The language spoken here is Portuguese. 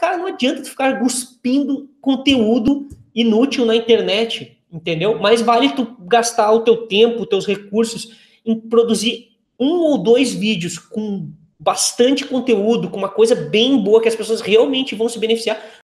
Cara, não adianta tu ficar cuspindo conteúdo inútil na internet, entendeu? Mas vale tu gastar o teu tempo, teus recursos em produzir um ou dois vídeos com bastante conteúdo, com uma coisa bem boa que as pessoas realmente vão se beneficiar,